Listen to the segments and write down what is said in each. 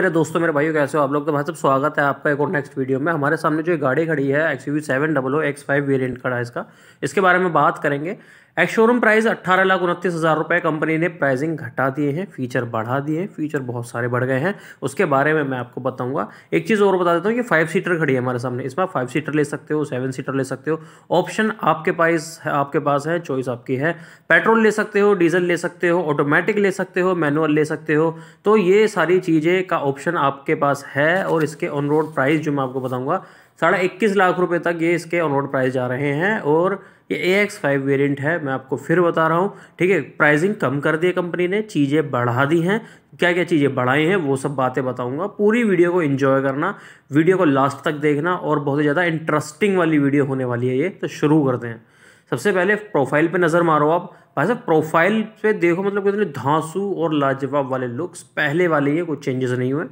मेरे दोस्तों मेरे भाइयों कैसे हो आप लोग तो भाई सब स्वागत है आपका एक और नेक्स्ट वीडियो में हमारे सामने जो गाड़ी खड़ी है X U seven double O X five variant खड़ा है इसका इसके बारे में बात करेंगे एक्स शोरूम प्राइस अट्ठारह लाख उनतीस हज़ार रुपये कंपनी ने प्राइसिंग घटा दिए हैं फीचर बढ़ा दिए हैं फीचर बहुत सारे बढ़ गए हैं उसके बारे में मैं आपको बताऊंगा एक चीज़ और बता देता हूँ कि फाइव सीटर खड़ी है हमारे सामने इसमें आप फाइव सीटर ले सकते हो सेवन सीटर ले सकते हो ऑप्शन आपके पास आपके पास है चॉइस आपकी है पेट्रोल ले सकते हो डीजल ले सकते हो ऑटोमेटिक ले सकते हो मैनुअल ले सकते हो तो ये सारी चीज़ें का ऑप्शन आपके पास है और इसके ऑन रोड प्राइस जो मैं आपको बताऊंगा साढ़े इक्कीस लाख रुपए तक ये इसके ऑन रोड प्राइस जा रहे हैं और ये ए एक्स फाइव वेरियंट है मैं आपको फिर बता रहा हूँ ठीक है प्राइसिंग कम कर दी है कंपनी ने चीज़ें बढ़ा दी हैं क्या क्या चीज़ें बढ़ाई हैं वो सब बातें बताऊँगा पूरी वीडियो को इन्जॉय करना वीडियो को लास्ट तक देखना और बहुत ही ज़्यादा इंटरेस्टिंग वाली वीडियो होने वाली है ये तो शुरू करते हैं सबसे पहले प्रोफाइल पे नज़र मारो आप भाई साहब प्रोफाइल पे देखो मतलब कितने धांसू और लाजवाब वाले लुक्स पहले वाले ये कोई चेंजेस नहीं हुए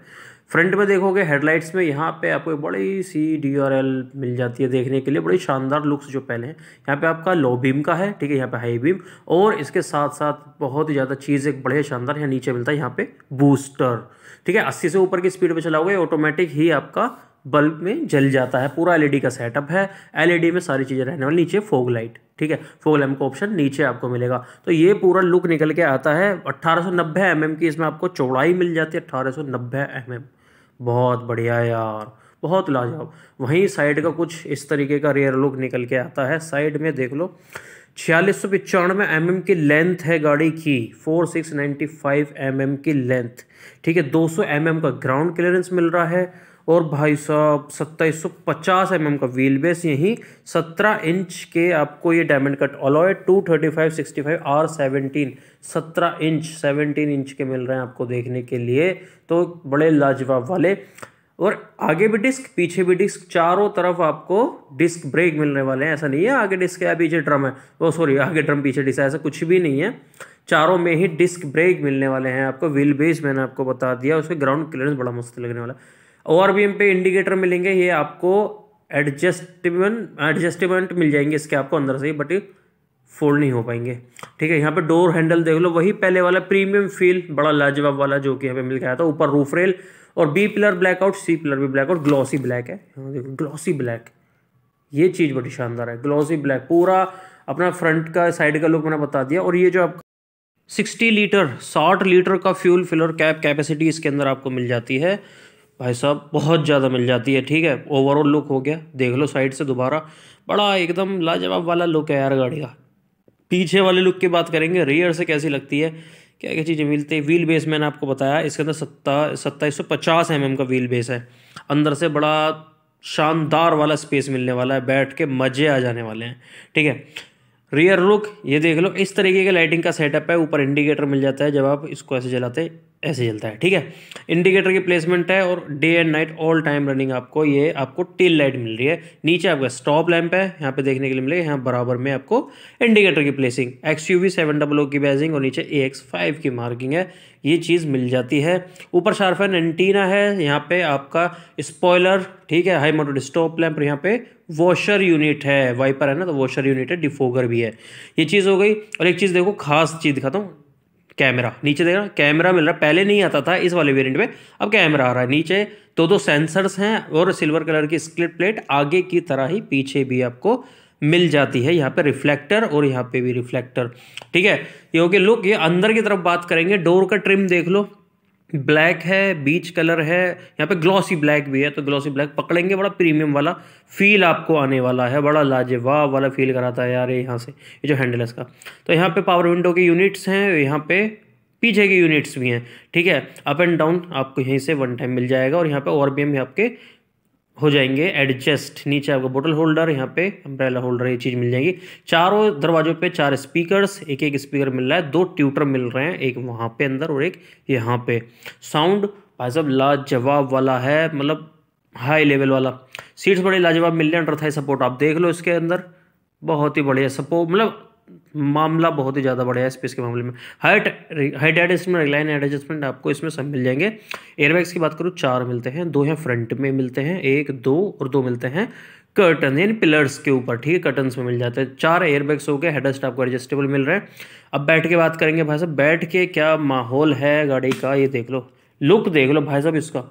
फ्रंट में देखोगे हेडलाइट्स में यहाँ पे आपको बड़ी सी डी आर एल मिल जाती है देखने के लिए बड़ी शानदार लुक्स जो पहले हैं यहाँ पे आपका लो बीम का है ठीक है यहाँ पे हाई बीम और इसके साथ साथ बहुत ही ज़्यादा चीज़ एक बड़े शानदार यहाँ नीचे मिलता है यहाँ पे बूस्टर ठीक है अस्सी से ऊपर की स्पीड पर चलाओगे ऑटोमेटिक ही आपका बल्ब में जल जाता है पूरा एलईडी का सेटअप है एलईडी में सारी चीज़ें रहने वाली नीचे फोग लाइट ठीक है फोग लैम्प का ऑप्शन नीचे आपको मिलेगा तो ये पूरा लुक निकल के आता है 1890 एमएम mm की इसमें आपको चौड़ाई मिल जाती है 1890 एमएम mm। बहुत बढ़िया यार बहुत लाजवाब वहीं साइड का कुछ इस तरीके का रेयर लुक निकल के आता है साइड में देख लो छियालीस सौ पचानवे एम mm एम की लेंथ है गाड़ी की four six ninety five M M की लेंथ ठीक है दो सौ एम एम का ग्राउंड क्लियरेंस मिल रहा है और भाई साहब सत्ताईस सौ पचास एम का व्हील बेस यहीं सत्रह इंच के आपको ये diamond cut alloy two thirty five sixty five R seventeen सत्रह इंच सेवनटीन इंच के मिल रहे हैं आपको देखने के लिए तो बड़े लाजवाब वाले और आगे भी डिस्क पीछे भी डिस्क चारों तरफ आपको डिस्क ब्रेक मिलने वाले हैं ऐसा नहीं है आगे डिस्क है पीछे ड्रम है वो सॉरी आगे ड्रम पीछे डिस्क है ऐसा कुछ भी नहीं है चारों में ही डिस्क ब्रेक मिलने वाले हैं आपको व्हील बेस मैंने आपको बता दिया उसके ग्राउंड क्लियरेंस बड़ा मस्त लगने वाला है और भी हम पे इंडिकेटर मिलेंगे ये आपको एडजस्टमेंट एडजस्टमेंट मिल जाएंगे इसके आपको अंदर से ही बट फोल्ड नहीं हो पाएंगे ठीक है यहाँ पे डोर हैंडल देख लो वही पहले वाला प्रीमियम फील बड़ा लाजवाब वाला जो कि यहाँ पे मिल गया था ऊपर रूफ रेल और B pillar black out C pillar भी ब्लैक आउट ग्लॉसी ब्लैक है ग्लॉसी ब्लैक ये चीज़ बड़ी शानदार है ग्लॉसी ब्लैक पूरा अपना फ्रंट का साइड का लुक मैंने बता दिया और ये जो आपका सिक्सटी लीटर साठ लीटर का फ्यूल फिलर कैप कैपेसिटी इसके अंदर आपको मिल जाती है भाई साहब बहुत ज़्यादा मिल जाती है ठीक है ओवरऑल लुक हो गया देख लो साइड से दोबारा बड़ा एकदम लाजवाब वाला लुक है यार गाड़ी का पीछे वाले लुक की बात करेंगे रियर से कैसी लगती है क्या क्या चीज़ें मिलती है व्हील बेस मैंने आपको बताया इसके अंदर सत्ता सत्ताईस सौ पचास एम mm का व्हील बेस है अंदर से बड़ा शानदार वाला स्पेस मिलने वाला है बैठ के मज़े आ जाने वाले हैं ठीक है रियर लुक ये देख लो इस तरीके के लाइटिंग का सेटअप है ऊपर इंडिकेटर मिल जाता है जब आप इसको ऐसे जलाते ऐसे जलता है ठीक है इंडिकेटर की प्लेसमेंट है और day and night all time running आपको ये आपको टेल लाइट मिल रही है नीचे आपका स्टॉप लैंप है यहाँ पे देखने के लिए मिलेगा यहाँ बराबर में आपको इंडिकेटर की placing X U seven double O की बैजिंग और नीचे ए एक्स फाइव की मार्किंग है ये चीज़ मिल जाती है ऊपर शार्फन एंटीना है यहाँ पे आपका स्पॉयलर ठीक है हाई मोटर स्टॉप लैम्प यहाँ पे वॉशर यूनिट है वाइपर है ना तो वॉशर यूनिट है डिफोगर भी है ये चीज़ हो गई और एक चीज़ देखो खास चीज़ दिखाता हूँ कैमरा नीचे देखा कैमरा मिल रहा है पहले नहीं आता था इस वाले वेरिएंट में अब कैमरा आ रहा है नीचे दो दो सेंसर्स हैं और सिल्वर कलर की स्क्लिट प्लेट आगे की तरह ही पीछे भी आपको मिल जाती है यहाँ पे रिफ्लेक्टर और यहाँ पे भी रिफ्लेक्टर ठीक है ये ओके लुक ये अंदर की तरफ बात करेंगे डोर का ट्रिम देख लो ब्लैक है बीच कलर है यहाँ पे ग्लॉसी ब्लैक भी है तो ग्लॉसी ब्लैक पकड़ेंगे बड़ा प्रीमियम वाला फील आपको आने वाला है बड़ा लाजवाब वाला फील कराता है यार यहाँ से ये जो हैंडल है इसका तो यहाँ पे पावर विंडो के यूनिट्स हैं यहाँ पे पीछे के यूनिट्स भी हैं ठीक है अप एंड डाउन आपको यहीं से वन टाइम मिल जाएगा और यहाँ पे और भी हम आपके हो जाएंगे एडजस्ट नीचे आपका बोटल होल्डर यहाँ पे अम्ब्रेला होल्डर ये चीज़ मिल जाएगी चारों दरवाजों पे चार स्पीकर्स एक एक स्पीकर मिल रहा है दो ट्यूटर मिल रहे हैं एक वहाँ पे अंदर और एक यहाँ पे साउंड भाई साहब लाजवाब वाला है मतलब हाई लेवल वाला सीट्स बड़े लाजवाब मिल रहे हैं अंडर था सपोर्ट आप देख लो इसके अंदर बहुत ही बढ़िया सपोर्ट मतलब मामला बहुत ही ज़्यादा बढ़िया है स्पेस के मामले में height height adjustment recline adjustment आपको इसमें सब मिल जाएंगे एयरबैग्स की बात करूँ चार मिलते हैं दो हैं फ्रंट में मिलते हैं एक दो और दो मिलते हैं कर्टन यानी पिलर्स के ऊपर ठीक है कर्टन्स में मिल जाते हैं चार एयरबैग्स हो गए हेडस्ट आपको एडजस्टेबल मिल रहे हैं अब बैठ के बात करेंगे भाई साहब बैठ के क्या माहौल है गाड़ी का ये देख लो लुक देख लो भाई साहब इसका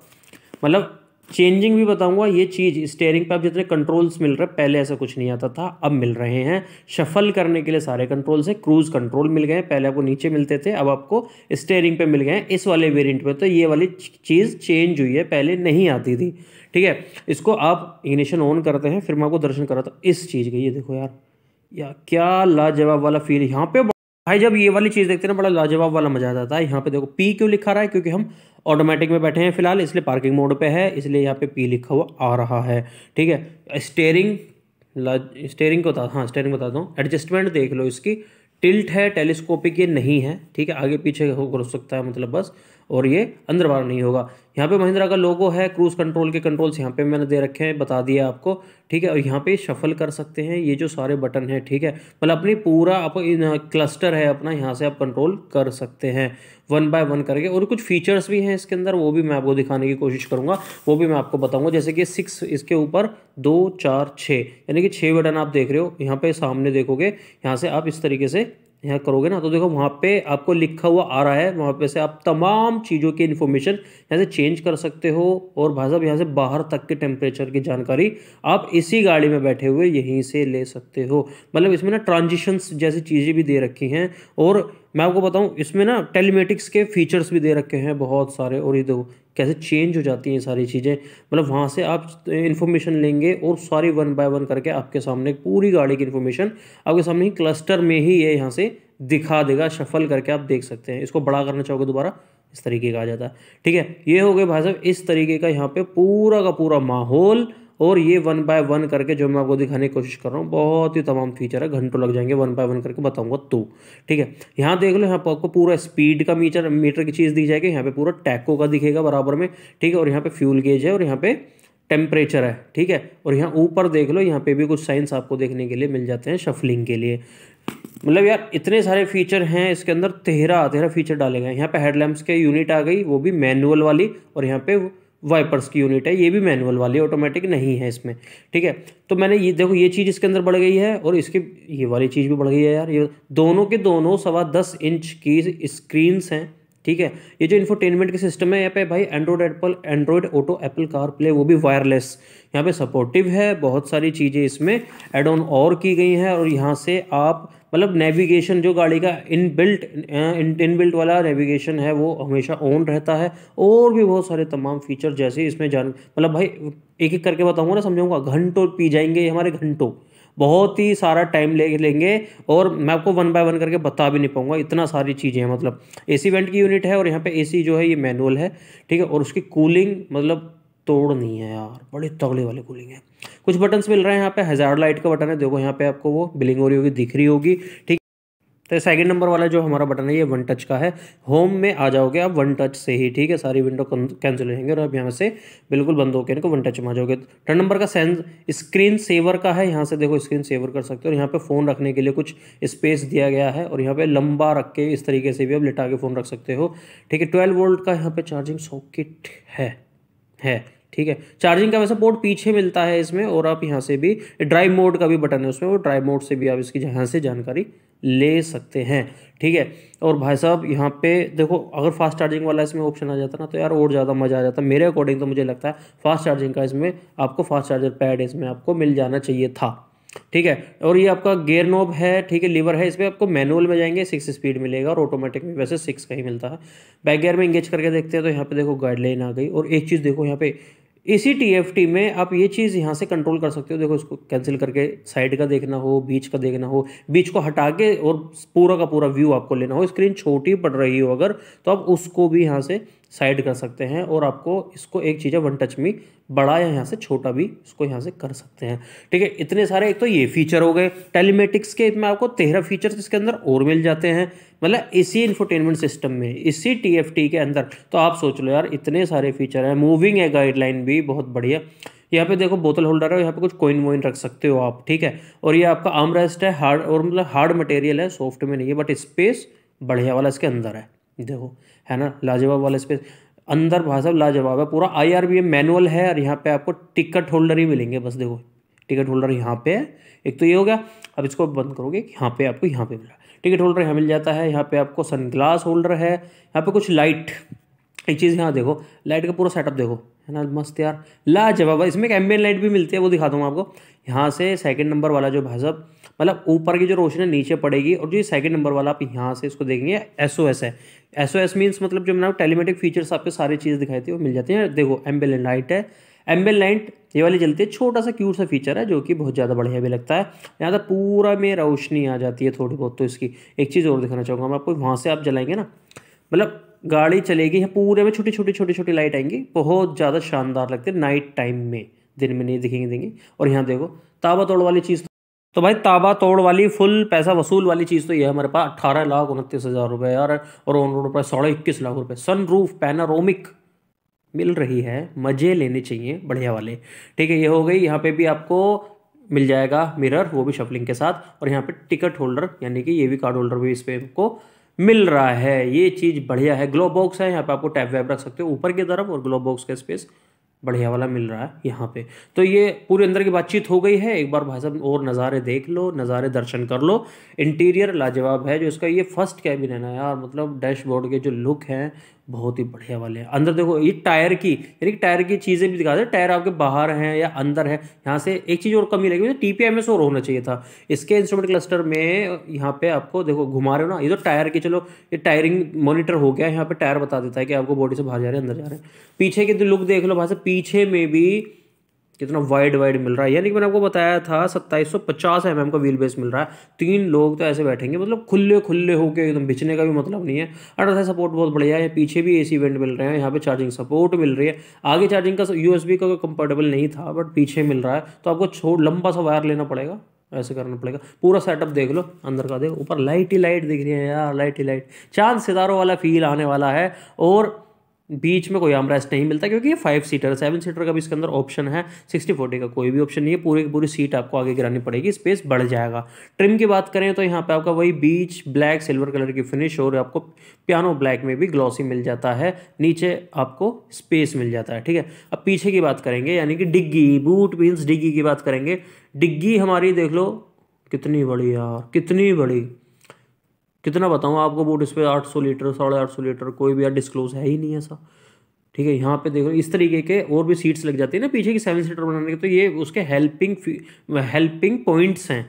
मतलब चेंजिंग भी बताऊंगा ये चीज़ स्टेयरिंग पे आप जितने कंट्रोल्स मिल रहे पहले ऐसा कुछ नहीं आता था अब मिल रहे हैं शफल करने के लिए सारे कंट्रोल्स हैं क्रूज़ कंट्रोल मिल गए पहले आपको नीचे मिलते थे अब आपको स्टेयरिंग पे मिल गए हैं इस वाले वेरिएंट में तो ये वाली चीज़ चेंज हुई है पहले नहीं आती थी ठीक है इसको आप इग्निशन ऑन करते हैं फिर मैं आपको दर्शन कराता हूँ इस चीज़ का ये देखो यार या क्या लाजवाब वाला फील यहाँ पे भाई जब ये वाली चीज़ देखते हैं ना बड़ा लाजवाब वाला मजा आता है यहाँ पे देखो पी क्यों लिखा रहा है क्योंकि हम ऑटोमेटिक में बैठे हैं फिलहाल इसलिए पार्किंग मोड पे है इसलिए यहाँ पे पी लिखा हुआ आ रहा है ठीक है स्टेयरिंग स्टेयरिंग को बता हाँ स्टेयरिंग बताता हूँ एडजस्टमेंट देख लो इसकी टिल्ट है टेलीस्कोपिक ये नहीं है ठीक है आगे पीछे हो सकता है मतलब बस और ये अंदर बाहर नहीं होगा यहाँ पे महिंद्रा का लोगो है क्रूज कंट्रोल के कंट्रोल्स यहाँ पे मैंने दे रखे हैं बता दिया आपको ठीक है और यहाँ पे शफल कर सकते हैं ये जो सारे बटन हैं ठीक है मतलब अपनी पूरा आप क्लस्टर है अपना यहाँ से आप कंट्रोल कर सकते हैं वन बाय वन करके और कुछ फीचर्स भी हैं इसके अंदर वो भी मैं आपको दिखाने की कोशिश करूँगा वो भी मैं आपको बताऊँगा जैसे कि सिक्स इसके ऊपर दो चार छः यानी कि छः बटन आप देख रहे हो यहाँ पर सामने देखोगे यहाँ से आप इस तरीके से यहाँ करोगे ना तो देखो वहाँ पे आपको लिखा हुआ आ रहा है वहाँ पे से आप तमाम चीज़ों की इन्फॉर्मेशन यहाँ से चेंज कर सकते हो और भाई साहब यहाँ से बाहर तक के टेम्परेचर की जानकारी आप इसी गाड़ी में बैठे हुए यहीं से ले सकते हो मतलब इसमें ना ट्रांजिशंस जैसी चीज़ें भी दे रखी हैं और मैं आपको बताऊं इसमें ना टेलीमेटिक्स के फीचर्स भी दे रखे हैं बहुत सारे और ये देखो कैसे चेंज हो जाती हैं सारी चीज़ें मतलब वहाँ से आप इन्फॉर्मेशन लेंगे और सारी वन बाय वन करके आपके सामने पूरी गाड़ी की इन्फॉर्मेशन आपके सामने ही क्लस्टर में ही ये यहाँ से दिखा देगा शफल करके आप देख सकते हैं इसको बड़ा करना चाहोगे दोबारा इस तरीके का आ जाता है ठीक है ये हो गए भाई साहब इस तरीके का यहाँ पर पूरा का पूरा माहौल और ये वन बाय वन करके जो मैं आपको दिखाने की कोशिश कर रहा हूँ बहुत ही तमाम फीचर है घंटों लग जाएंगे वन बाय वन करके बताऊंगा तो ठीक है यहाँ देख लो यहाँ पर आपको पूरा स्पीड का मीटर मीटर की चीज़ दी जाएगी यहाँ पे पूरा टैको का दिखेगा बराबर में ठीक है और यहाँ पे फ्यूल गेज है और यहाँ पे टेम्परेचर है ठीक है और यहाँ ऊपर देख लो यहाँ पे भी कुछ साइंस आपको देखने के लिए मिल जाते हैं शफलिंग के लिए मतलब यार इतने सारे फीचर हैं इसके अंदर तेरह तेरह फीचर डाले गए यहाँ पे हेडलैम्प्स के यूनिट आ गई वो भी मैनुअल वाली और यहाँ पे वाइपर्स की यूनिट है ये भी मैनुअल वाली ऑटोमेटिक नहीं है इसमें ठीक है तो मैंने ये देखो ये चीज़ इसके अंदर बढ़ गई है और इसके ये वाली चीज़ भी बढ़ गई है यार ये दोनों के दोनों सवा दस इंच की स्क्रीन्स हैं ठीक है ये जो इन्फोटेनमेंट के सिस्टम है यहाँ पे भाई Android Apple Android Auto Apple CarPlay वो भी वायरलेस यहाँ पे सपोर्टिव है बहुत सारी चीज़ें इसमें एड ऑन और की गई हैं और यहाँ से आप मतलब नेविगेशन जो गाड़ी का इन बिल्ट इन बिल्ट वाला नेविगेशन है वो हमेशा ऑन रहता है और भी बहुत सारे तमाम फीचर जैसे इसमें जान मतलब भाई एक एक करके बताऊंगा ना समझाऊंगा घंटों पी जाएंगे हमारे घंटों बहुत ही सारा टाइम ले लेंगे और मैं आपको वन बाय वन करके बता भी नहीं पाऊंगा इतना सारी चीज़ें हैं मतलब एसी वेंट की यूनिट है और यहाँ पे एसी जो है ये मैनुअल है ठीक है और उसकी कूलिंग मतलब तोड़ नहीं है यार बड़े तगड़े वाले कूलिंग है कुछ बटन्स मिल रहे हैं यहाँ पे हज़ार लाइट का बटन है देखो यहाँ पे आपको वो बिलिंग हो रही होगी दिख रही होगी ठीक तो सेकंड नंबर वाला जो हमारा बटन है ये वन टच का है होम में आ जाओगे आप वन टच से ही ठीक है सारी विंडो कैंसिल हो जाएंगे और आप यहाँ से बिल्कुल बंद होकर इनको वन टच में आ जाओगे थर्ड नंबर का सेंस स्क्रीन सेवर का है यहाँ से देखो स्क्रीन सेवर कर सकते हो और यहाँ पे फ़ोन रखने के लिए कुछ स्पेस दिया गया है और यहाँ पर लंबा रख के इस तरीके से भी आप लिटा के फ़ोन रख सकते हो ठीक है ट्वेल्व वोल्ट का यहाँ पर चार्जिंग सॉकेट है है ठीक है चार्जिंग का वैसे पोर्ट पीछे मिलता है इसमें और आप यहाँ से भी ड्राइव मोड का भी बटन है उसमें वो ड्राइव मोड से भी आप इसकी यहाँ से जानकारी ले सकते हैं ठीक है और भाई साहब यहाँ पे देखो अगर फास्ट चार्जिंग वाला इसमें ऑप्शन आ जाता ना तो यार और ज़्यादा मज़ा आ जाता मेरे अकॉर्डिंग तो मुझे लगता है फास्ट चार्जिंग का इसमें आपको फास्ट चार्जर पैड इसमें आपको मिल जाना चाहिए था ठीक है और ये आपका गेयर नोब है ठीक है लीवर है इसमें आपको मैनुअल में जाएंगे सिक्स स्पीड मिलेगा और ऑटोमेटिक में वैसे सिक्स का ही मिलता है बैक गेयर में इंगेज करके देखते हैं तो यहाँ पे देखो गाइडलाइन आ गई और एक चीज़ देखो यहाँ पे इसी टी में आप ये चीज़ यहाँ से कंट्रोल कर सकते हो देखो इसको कैंसिल करके साइड का देखना हो बीच का देखना हो बीच को हटा के और पूरा का पूरा व्यू आपको लेना हो स्क्रीन छोटी पड़ रही हो अगर तो आप उसको भी यहाँ से साइड कर सकते हैं और आपको इसको एक चीज़ है वन टच में बड़ा या यहाँ से छोटा भी इसको यहाँ से कर सकते हैं ठीक है इतने सारे एक तो ये फीचर हो गए टेलीमेटिक्स के इसमें आपको तेरह फीचर्स इसके अंदर और मिल जाते हैं मतलब इसी इन्फोटेनमेंट सिस्टम में इसी टी के अंदर तो आप सोच लो यार इतने सारे फीचर हैं मूविंग है गाइडलाइन भी बहुत बढ़िया यहाँ पे देखो बोतल होल्डर है यहाँ पे कुछ कोइन वोइन रख सकते हो आप ठीक है और ये आपका आमरेस्ट रेस्ट है हार्ड और मतलब हार्ड मटेरियल है सॉफ्ट में नहीं है बट स्पेस बढ़िया वाला इसके अंदर है देखो है ना लाजवाब वाला स्पेस अंदर भाई साहब लाजवाब है पूरा आई आर बी मैनुअल है और यहाँ पे आपको टिकट होल्डर ही मिलेंगे बस देखो टिकट होल्डर यहाँ पे है एक तो ये हो गया अब इसको बंद करोगे यहाँ पे आपको यहाँ पे मिला टिकट होल्डर यहाँ मिल जाता है यहाँ पे आपको सनग्लास होल्डर है यहाँ पे कुछ लाइट एक चीज़ यहाँ देखो लाइट का पूरा सेटअप देखो है ना मस्त यार लाजवाब इसमें एक एम्बियन लाइट भी मिलती है वो दिखाता हूँ आपको यहाँ से सेकेंड नंबर वाला जो भाई साहब मतलब ऊपर की जो रोशनी है नीचे पड़ेगी और जो सेकंड नंबर वाला आप यहाँ से इसको देखेंगे एस ओ एस है एस ओ एस मीन्स मतलब जो मैंने टेलीमेटिक फीचर्स आपके सारी चीज़ दिखाई थी वो मिल जाती है देखो एम्बेल लाइट है एम्बेल लाइट ये वाली जलती है छोटा सा क्यूट सा फीचर है जो कि बहुत ज़्यादा बढ़िया भी लगता है यहाँ तक पूरा में रोशनी आ जाती है थोड़ी बहुत तो इसकी एक चीज़ और दिखाना चाहूँगा मैं आपको वहाँ से आप जलाएंगे ना मतलब गाड़ी चलेगी यहाँ पूरे में छोटी छोटी छोटी छोटी लाइट आएंगी बहुत ज़्यादा शानदार लगती है नाइट टाइम में दिन में नहीं दिखेंगे देंगे और यहाँ देखो ताबा तोड़ वाली चीज़ तो तो भाई ताबा तोड़ वाली फुल पैसा वसूल वाली चीज़ तो ये है हमारे पास अट्ठारह लाख उनतीस हज़ार रुपये यार और ऑन रोड साढ़े इक्कीस लाख रुपये सनरूफ पैनारोमिक मिल रही है मज़े लेने चाहिए बढ़िया वाले ठीक है ये हो गई यहाँ पे भी आपको मिल जाएगा मिरर वो भी शफलिंग के साथ और यहाँ पे टिकट होल्डर यानी कि ये भी कार्ड होल्डर भी इस पर आपको मिल रहा है ये चीज़ बढ़िया है ग्लोब बॉक्स है यहाँ पे आपको टैप वैप रख सकते हो ऊपर की तरफ और ग्लोब बॉक्स का स्पेस बढ़िया वाला मिल रहा है यहाँ पे तो ये पूरे अंदर की बातचीत हो गई है एक बार भाई साहब और नज़ारे देख लो नज़ारे दर्शन कर लो इंटीरियर लाजवाब है जो इसका ये फर्स्ट कैबिन है ना यार मतलब डैशबोर्ड के जो लुक हैं बहुत ही बढ़िया वाले हैं अंदर देखो ये टायर की यानी कि टायर की चीज़ें भी दिखा दे टायर आपके बाहर हैं या अंदर है यहाँ से एक चीज़ और कमी लगी टी पी एम एस और होना चाहिए था इसके इंस्ट्रूमेंट क्लस्टर में यहाँ पे आपको देखो घुमा रहे हो ना ये तो टायर की चलो ये टायरिंग मॉनिटर हो गया है यहाँ पे टायर बता देता है कि आपको बॉडी से बाहर जा रहे हैं अंदर जा रहे हैं पीछे के लुक तो देख लो भाई से पीछे में भी कितना वाइड वाइड मिल रहा है यानी कि मैंने आपको बताया था सत्ताईस सौ पचास एम एम का व्हील बेस मिल रहा है तीन लोग तो ऐसे बैठेंगे मतलब खुले खुले होके एकदम बिछने का भी मतलब नहीं है अर्थात सपोर्ट बहुत बढ़िया है पीछे भी ए वेंट मिल रहे हैं यहाँ पे चार्जिंग सपोर्ट मिल रही है आगे चार्जिंग का यू एस बी का कंफर्टेबल नहीं था बट पीछे मिल रहा है तो आपको छोड़ लंबा सा वायर लेना पड़ेगा ऐसे करना पड़ेगा पूरा सेटअप देख लो अंदर का देखो ऊपर लाइट ही लाइट दिख रही है यार लाइट ही लाइट चांद सितारों वाला फील आने वाला है और बीच में कोई रेस्ट नहीं मिलता क्योंकि ये फाइव सीटर सेवन सीटर का भी इसके अंदर ऑप्शन है सिक्सटी फोर्टी का कोई भी ऑप्शन नहीं है पूरी की पूरी सीट आपको आगे गिरानी पड़ेगी स्पेस बढ़ जाएगा ट्रिम की बात करें तो यहाँ पे आपका वही बीच ब्लैक सिल्वर कलर की फिनिश और आपको पियानो ब्लैक में भी ग्लॉसी मिल जाता है नीचे आपको स्पेस मिल जाता है ठीक है अब पीछे की बात करेंगे यानी कि डिग्गी बूट मीन्स डिग्गी की बात करेंगे डिग्गी हमारी देख लो कितनी बड़ी यार कितनी बड़ी कितना बताऊँ आपको बोट इस पर आठ सौ लीटर साढ़े आठ सौ लीटर कोई भी यार डिस्क्लोज है ही नहीं ऐसा ठीक है यहाँ पे देखो इस तरीके के और भी सीट्स लग जाती है ना पीछे की सेवन सीटर बनाने के तो ये उसके हेल्पिंग हेल्पिंग पॉइंट्स हैं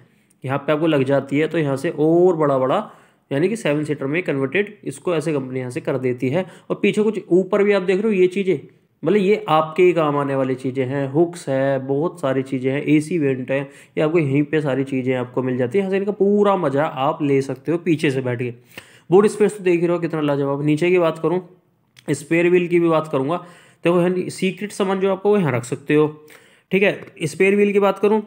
यहाँ पे आपको लग जाती है तो यहाँ से और बड़ा बड़ा यानी कि सेवन सीटर में कन्वर्टेड इसको ऐसे कंपनी यहाँ से कर देती है और पीछे कुछ ऊपर भी आप देख रहे हो ये चीज़ें मतलब ये आपके ही काम आने वाली चीज़ें हैं हुक्स है बहुत सारी चीज़ें हैं एसी वेंट है ये आपको यहीं पे सारी चीज़ें आपको मिल जाती है यहाँ से इनका पूरा मज़ा आप ले सकते हो पीछे से बैठ के बोर्ड स्पेस तो देख ही रहो कितना लाजवाब नीचे की बात करूँ स्पेयर व्हील की भी बात करूँगा तो वो सीक्रेट सामान जो आपको वो यहाँ रख सकते हो ठीक है स्पेयर व्हील की बात करूँ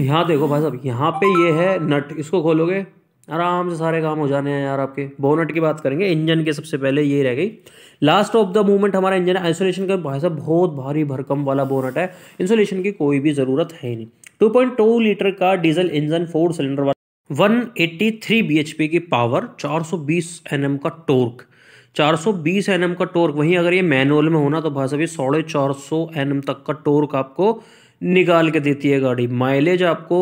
यहाँ देखो भाई साहब यहाँ पे ये है नट इसको खोलोगे आराम से सारे काम हो जाने हैं यार आपके बोनट की बात करेंगे इंजन के सबसे पहले ये रह गई लास्ट ऑफ द मूवमेंट हमारा इंजन आइसोलेशन का भाई साहब बहुत भारी भरकम वाला बोनट है इंसोलेशन की कोई भी ज़रूरत है नहीं टू लीटर का डीजल इंजन फोर सिलेंडर वाला 183 पी की पावर 420 एम का टोर्क 420 एम का टोर्क वहीं अगर ये मैनुअल में होना तो भाई साहब ये साढ़े चार सौ तक का टोर्क आपको निकाल के देती है गाड़ी माइलेज आपको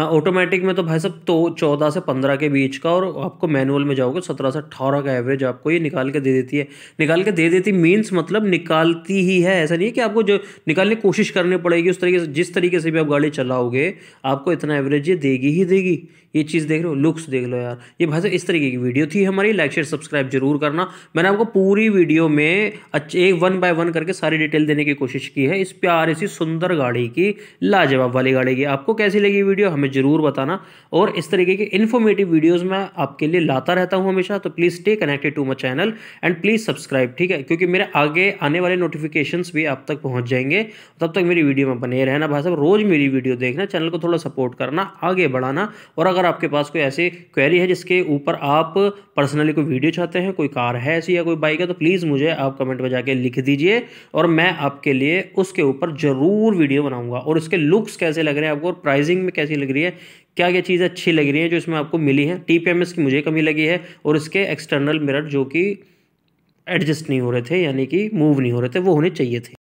ऑटोमेटिक में तो भाई साहब तो चौदह से पंद्रह के बीच का और आपको मैनुअल में जाओगे सत्रह से अट्ठारह का एवरेज आपको ये निकाल के दे देती है निकाल के दे देती मीन्स मतलब निकालती ही है ऐसा नहीं है कि आपको जो निकालने की कोशिश करनी पड़ेगी उस तरीके से जिस तरीके से भी आप गाड़ी चलाओगे आपको इतना एवरेज ये देगी ही देगी ये चीज़ देख लो लुक्स देख लो यार ये भाई साहब इस तरीके की वीडियो थी हमारी लाइक शेयर सब्सक्राइब जरूर करना मैंने आपको पूरी वीडियो में अच्छे एक वन बाय वन करके सारी डिटेल देने की कोशिश की है इस प्यारी सी सुंदर गाड़ी की लाजवाब वाली गाड़ी की आपको कैसी लगी वीडियो हमें ज़रूर बताना और इस तरीके के इन्फॉर्मेटिव वीडियोज़ मैं आपके लिए लाता रहता हूँ हमेशा तो please stay connected to my channel and please subscribe ठीक है क्योंकि मेरे आगे आने वाले नोटिफिकेशन भी आप तक पहुँच जाएंगे तब तक मेरी वीडियो में बने रहना भाई साहब रोज़ मेरी वीडियो देखना चैनल को थोड़ा सपोर्ट करना आगे बढ़ाना और अगर आपके पास कोई ऐसी क्वेरी है जिसके ऊपर आप पर्सनली कोई वीडियो चाहते हैं कोई कार है ऐसी या कोई बाइक है तो प्लीज़ मुझे आप कमेंट में जाके लिख दीजिए और मैं आपके लिए उसके ऊपर ज़रूर वीडियो बनाऊंगा और उसके लुक्स कैसे लग रहे हैं आपको और प्राइसिंग में कैसी लग रही है क्या क्या चीज़ अच्छी लग रही है जो इसमें आपको मिली है टी की मुझे कमी लगी है और इसके एक्सटर्नल मिरर जो कि एडजस्ट नहीं हो रहे थे यानी कि मूव नहीं हो रहे थे वो होने चाहिए थे